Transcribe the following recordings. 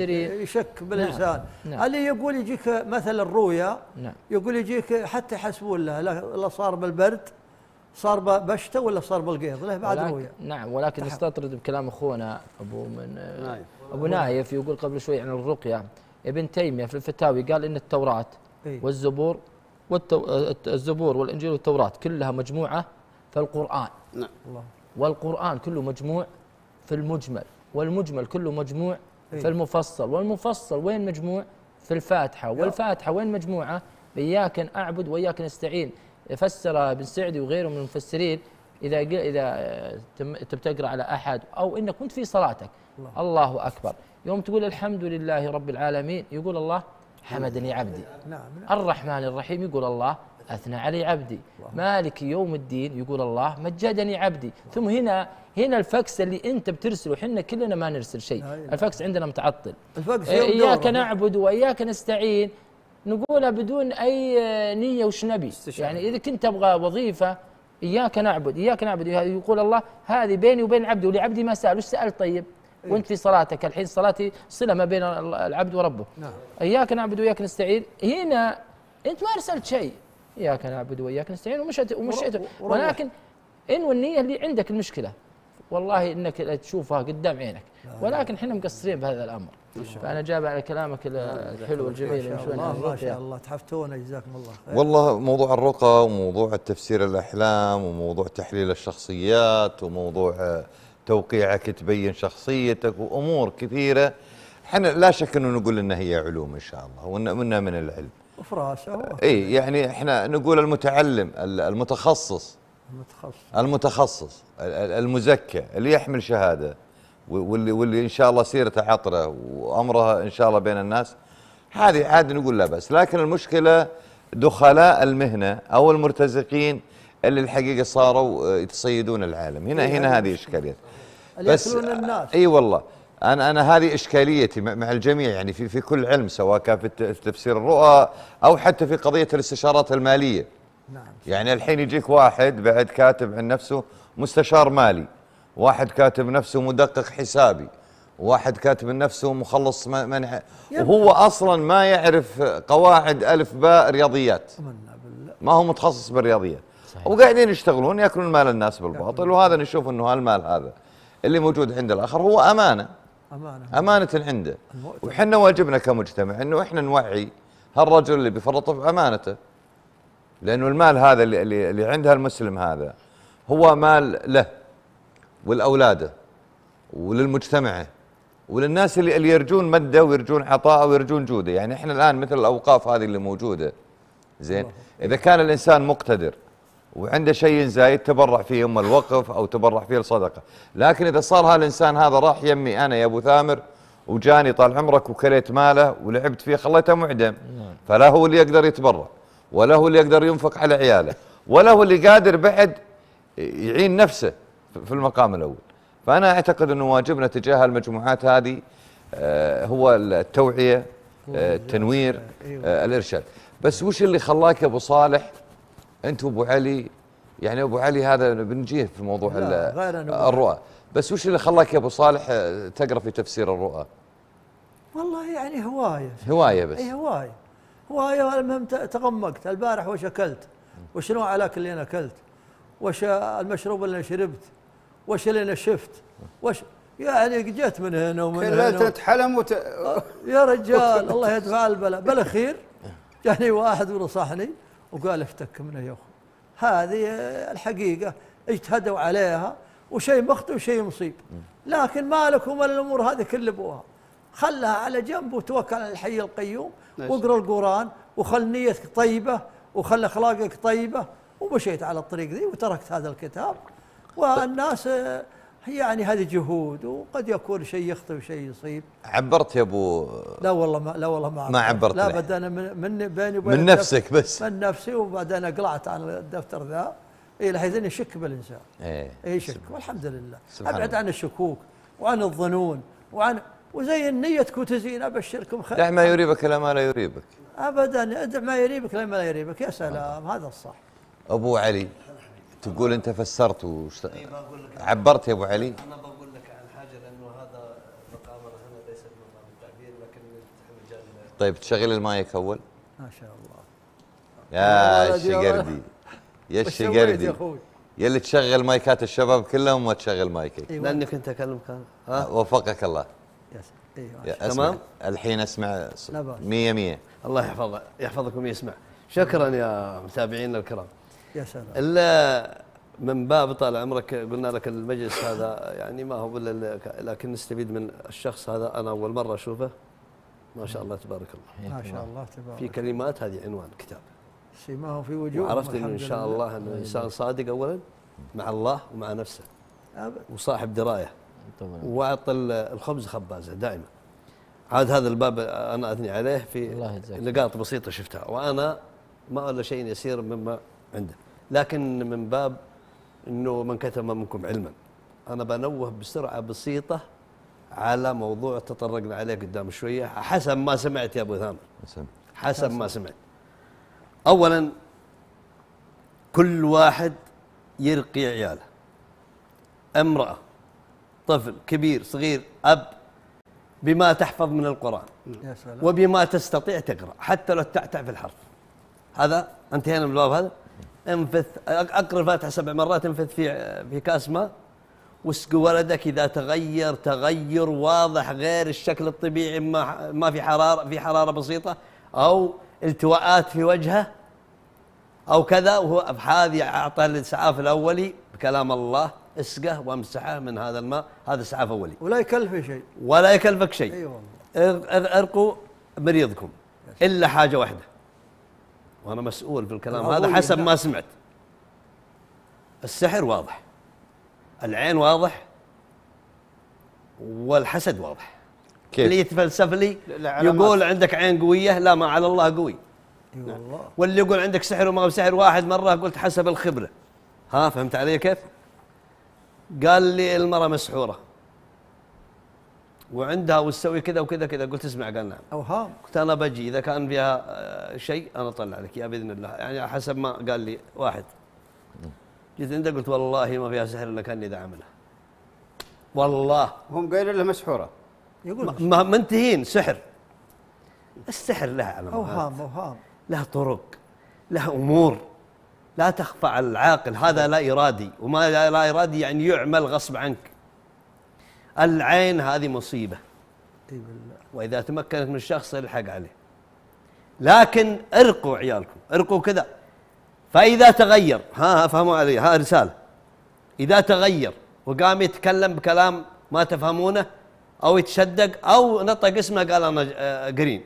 يشتري يشك نعم، بالانسان نعم. اللي يقول يجيك مثلا الرؤيا نعم. يقول يجيك حتى يحسبون له لا صار بالبرد صار بشتة ولا صار بالقيض له بعد رؤيا نعم ولكن نستطرد بكلام اخونا ابو من نايف. ابو نايف يقول قبل شوي عن الرقيه ابن تيميه في الفتاوي قال ان التوراه إيه؟ والزبور والتو... الزبور والانجيل والتوراه كلها مجموعه فالقران نعم والقران كله مجموع في المجمل والمجمل كله مجموع إيه. في المفصل والمفصل وين مجموع في الفاتحة والفاتحة وين مجموعة إياك أن أعبد وإياك نستعين فسر ابن سعدي وغيره من المفسرين إذا إذا تقرأ على أحد أو إنك كنت في صلاتك الله, الله أكبر يوم تقول الحمد لله رب العالمين يقول الله حمدني عبدي نعم. نعم. الرحمن الرحيم يقول الله أثنى علي عبدي مالك يوم الدين يقول الله مجدني عبدي ثم هنا هنا الفاكس اللي انت بترسله احنا كلنا ما نرسل شيء الفاكس عندنا متعطل إيه، اياك نعبد واياك نستعين نقولها بدون اي نيه وش نبي يعني اذا كنت تبغى وظيفه اياك نعبد اياك نعبد يقول الله هذه بيني وبين عبدي ولعبدي ما سال وش سال طيب إيه. وانت في صلاتك الحين صلاتي صله ما بين العبد وربه نعم. اياك نعبد واياك نستعين هنا انت ما ارسلت شيء اياك نعبد واياك نستعين ومشيت ومشيت ولكن ان والنيه اللي عندك المشكله والله انك تشوفها قدام عينك ولكن احنا مقصرين بهذا الامر فانا جاب على كلامك الحلو الجميل ما شاء الله ما شاء يعني. الله تحفتونا جزاكم الله خير والله موضوع الرقى وموضوع تفسير الاحلام وموضوع تحليل الشخصيات وموضوع توقيعك تبين شخصيتك وامور كثيره احنا لا شك انه نقول انها هي علوم ان شاء الله وانها من العلم فراشه اي يعني احنا نقول المتعلم المتخصص المتخصص المتخصص المزكى اللي يحمل شهاده واللي واللي ان شاء الله سيرته عطره وامرها ان شاء الله بين الناس هذه عادي نقول لا بس لكن المشكله دخلاء المهنه او المرتزقين اللي الحقيقه صاروا آه، يتصيدون العالم هنا هنا هذه اشكاليه بس الناس اي والله انا انا هذه اشكاليتي مع الجميع يعني في في كل علم سواء كان في تفسير الرؤى او حتى في قضيه الاستشارات الماليه نعم يعني الحين يجيك واحد بعد كاتب عن نفسه مستشار مالي واحد كاتب نفسه مدقق حسابي واحد كاتب نفسه مخلص منع وهو اصلا ما يعرف قواعد الف باء رياضيات ما هو متخصص بالرياضيات وقاعدين يشتغلون ياكلون مال الناس بالباطل وهذا نشوف انه هالمال هذا اللي موجود عند الاخر هو امانه أمانة أمانة عنده وحنا واجبنا كمجتمع أنه إحنا نوعي هالرجل اللي بيفرط في أمانته لأنه المال هذا اللي, اللي عندها المسلم هذا هو مال له ولأولاده وللمجتمع وللناس اللي, اللي يرجون مده ويرجون عطاءه ويرجون جوده يعني احنا الان مثل الاوقاف هذه اللي موجوده زين اذا كان الانسان مقتدر وعنده شيء زايد تبرع فيه اما الوقف او تبرع فيه الصدقه، لكن اذا صار هالانسان هذا راح يمي انا يا ابو ثامر وجاني طال عمرك وكليت ماله ولعبت فيه خليته معدم نعم. فلا هو اللي يقدر يتبرع ولا هو اللي يقدر ينفق على عياله ولا هو اللي قادر بعد يعين نفسه في المقام الاول فانا اعتقد انه واجبنا تجاه المجموعات هذه آه، هو التوعيه آه، التنوير إيه. آه، الارشاد بس وش اللي خلاك ابو صالح انت وابو علي يعني ابو علي هذا بنجيه في موضوع الرؤى بس وش اللي خلاك يا ابو صالح آه، تقرا في تفسير الرؤى؟ والله يعني هوايه هوايه بس اي هوايه هوايه المهم تغمقت البارح وش اكلت؟ وش نوع الاكل اللي انا اكلت؟ وش المشروب اللي انا شربت؟ وش اللي انا شفت؟ وش يعني جيت من هنا ومن هنا ليله حلم وت... أه، يا رجال الله يدفع البلاء بالاخير جاني واحد ونصحني وقال افتك منه يا أخو هذه الحقيقة اجتهدوا عليها وشيء مخطئ وشيء مصيب لكن ما لكم ولا الأمور هذه كلبوها خلها على جنب وتوكل على الحي القيوم نعم. واقرأ القرآن وخل نيتك طيبة وخل أخلاقك طيبة ومشيت على الطريق ذي وتركت هذا الكتاب والناس هي يعني هذه جهود وقد يكون شيء يخطئ وشيء يصيب عبرت يا ابو لا والله ما لا والله ما عبرت ما عبرت لا بد انا من, من بيني وبين من نفسك بس من نفسي وبعدين اقلعت عن الدفتر ذا اي لحيث اني اشك بالانسان اي إيه، يشك إيه والحمد لله ابعد عن الشكوك وعن الظنون وعن وزي النية تكون تزين ابشركم خير دع ما يريبك لا ما لا يريبك ابدا ادع ما يريبك لا ما لا يريبك يا سلام آه. هذا الصح ابو علي تقول انت فسرت وشت... اي بقول لك عبرت يا ابو علي انا بقول لك عن حاجه لانه هذا مقامنا هنا ليس مقام التعبير لكن مجال طيب تشغل المايك اول ما شاء الله يا الشقردي يا الشقردي يا اخوي يا اللي تشغل مايكات الشباب كلهم وما تشغل مايكك أيوة. لاني كنت اكلمك ها آه، وفقك الله ايوه تمام الحين اسمع 100 100 الله يحفظك يحفظكم يسمع شكرا يا متابعينا الكرام يا سلام الا من باب طال عمرك قلنا لك المجلس هذا يعني ما هو الا لكن نستفيد من الشخص هذا انا اول مره اشوفه ما شاء الله تبارك الله ما شاء الله تبارك في كلمات هذه عنوان كتاب هو في وجوه عرفت انه ان شاء الله انه انسان صادق اولا مع الله ومع نفسه وصاحب درايه وعط واعطى الخبز خبازه دائما عاد هذا الباب انا اثني عليه في نقاط بسيطه شفتها وانا ما ولا شيء يسير مما عنده لكن من باب انه من كتم منكم علما انا بنوه بسرعه بسيطه على موضوع تطرقنا عليه قدام شويه حسب ما سمعت يا ابو ثامر نعم. حسب ما سمعت اولا كل واحد يرقي عياله امراه طفل كبير صغير اب بما تحفظ من القران نعم. يا سلام. وبما تستطيع تقرا حتى لو تعتع في الحرف هذا انتهينا من الباب هذا انفث اقرا الفاتحه سبع مرات انفث في في كاس ماء واسقي ولدك اذا تغير تغير واضح غير الشكل الطبيعي ما ما في حراره في حراره بسيطه او التواءات في وجهه او كذا وهو هذه اعطاه الاسعاف الاولي بكلام الله اسقه وامسحه من هذا الماء هذا اسعاف اولي ولا يكلفه شيء ولا يكلفك شيء اي والله ارقوا مريضكم الا حاجه واحده وانا مسؤول في الكلام هذا حسب ما سمعت السحر واضح العين واضح والحسد واضح كيف؟ اللي يتفلسف لي يقول عندك عين قويه لا ما على الله قوي نعم. والله واللي يقول عندك سحر وما هو سحر واحد مره قلت حسب الخبره ها فهمت علي كيف؟ قال لي المراه مسحوره وعندها وتسوي كذا وكذا كذا قلت اسمع قال نعم اوهام قلت انا بجي اذا كان فيها آه، شيء انا اطلع لك اياه باذن الله يعني حسب ما قال لي واحد جيت عنده قلت والله ما فيها سحر الا كاني ذا عملها والله هم قايلين له مسحوره يقول ما منتهين سحر السحر له علامات اوهام اوهام له طرق له امور لا تخفى على العاقل هذا لا ارادي وما لا ارادي يعني يعمل غصب عنك العين هذه مصيبة طيب، وإذا تمكنت من الشخص الحق عليه لكن ارقوا عيالكم ارقوا كذا فإذا تغير ها فهموا علي ها رسالة إذا تغير وقام يتكلم بكلام ما تفهمونه أو يتشدق أو نطق اسمه قال أنا آه، قرين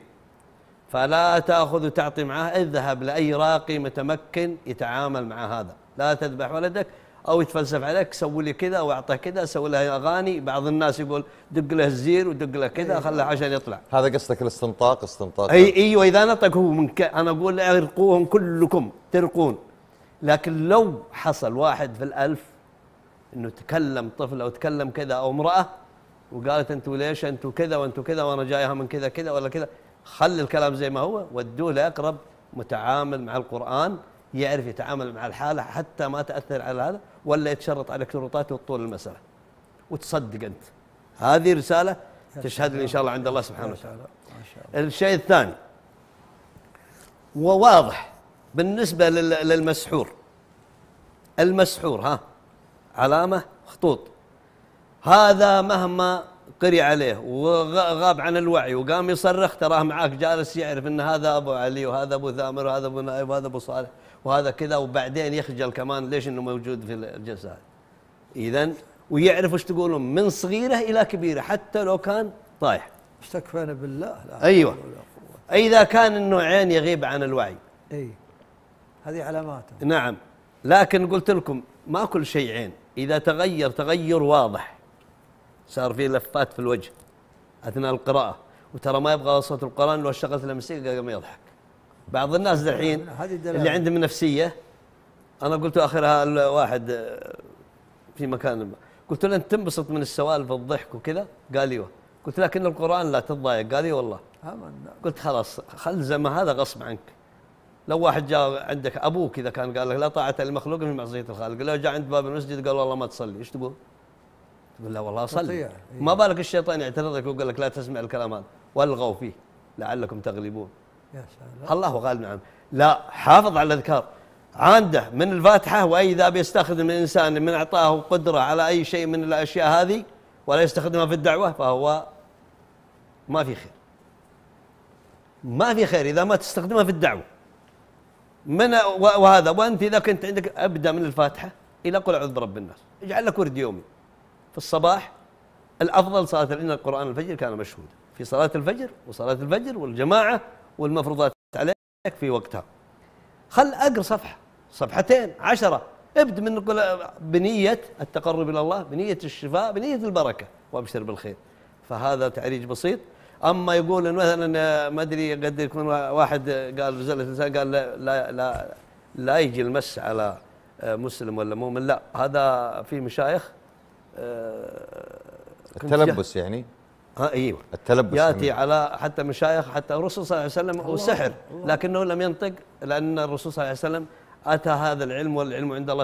فلا تأخذ وتعطي معه اذهب لأي راقي متمكن يتعامل مع هذا لا تذبح ولدك او يتفلسف عليك سوي لي كذا واعطه كذا سوي له اغاني بعض الناس يقول دق له الزير ودق له كذا إيه. خله عشان يطلع هذا قصدك الاستنطاق استنطاق اي ايوه اذا نطق هو من ك... انا اقول ارقوهم كلكم ترقون لكن لو حصل واحد في الألف انه تكلم طفل او تكلم كذا او امراه وقالت انتوا ليش انتوا كذا وانتوا كذا وانا جايها من كذا كذا ولا كذا خلي الكلام زي ما هو ودوه لاقرب متعامل مع القران يعرف يتعامل مع الحالة حتى ما تأثر على هذا ولا يتشرط عليك شروطاته وطول المسألة وتصدق أنت هذه رسالة تشهد لي إن شاء الله عند الله سبحانه وتعالى الشيء الثاني وواضح بالنسبة للمسحور المسحور ها علامة خطوط هذا مهما قري عليه وغاب عن الوعي وقام يصرخ تراه معاك جالس يعرف ان هذا ابو علي وهذا ابو ثامر وهذا ابو نائب وهذا ابو صالح وهذا كذا وبعدين يخجل كمان ليش انه موجود في الجلسه اذا ويعرف ايش تقولون من صغيره الى كبيره حتى لو كان طايح استكفانا بالله لا ايوه اذا كان انه عين يغيب عن الوعي اي هذه علاماته نعم لكن قلت لكم ما كل شيء عين اذا تغير تغير واضح صار فيه لفات في الوجه اثناء القراءه وترى ما يبغى صوت القران لو اشتغلت له موسيقى قام يضحك بعض الناس دحين اللي عندهم نفسيه انا قلت اخرها الواحد آه، في مكان قلت له انت تنبسط من السوالف الضحك وكذا قال ايوه قلت لكن القران لا تتضايق قال اي والله نعم. قلت خلاص خل زما هذا غصب عنك لو واحد جاء عندك ابوك اذا كان قال لك لا طاعه لمخلوق في معصيه الخالق لو جاء عند باب المسجد قال والله ما تصلي ايش تقول؟ تقول لا والله اصلي ما إيه. بالك الشيطان يعترضك ويقول لك لا تسمع الكلام هذا والغوا فيه لعلكم تغلبون يا سلام الله غالب نعم لا حافظ على الاذكار عنده من الفاتحه واي ذا بيستخدم الانسان من اعطاه قدره على اي شيء من الاشياء هذه ولا يستخدمها في الدعوه فهو ما في خير ما في خير اذا ما تستخدمها في الدعوه من وهذا وانت اذا كنت عندك ابدا من الفاتحه الى قل اعوذ برب الناس اجعل لك ورد يومي في الصباح الأفضل صلاة عندنا القرآن الفجر كان مشهود في صلاة الفجر وصلاة الفجر والجماعة والمفروضات عليك في وقتها خل أقر صفحة صفحتين عشرة ابد من بنية التقرب إلى الله بنية الشفاء بنية البركة وأبشر بالخير فهذا تعريج بسيط أما يقول إن مثلا ما أدري قد يكون واحد قال زلة الإنسان قال لا, لا لا لا يجي المس على مسلم ولا مؤمن لا هذا في مشايخ آه، التلبس يعني ها آه، ايوه التلبس ياتي يعني. على حتى مشايخ حتى الرسول صلى الله عليه وسلم وسحر لكنه لم ينطق لان الرسول صلى الله عليه وسلم اتى هذا العلم والعلم عند الله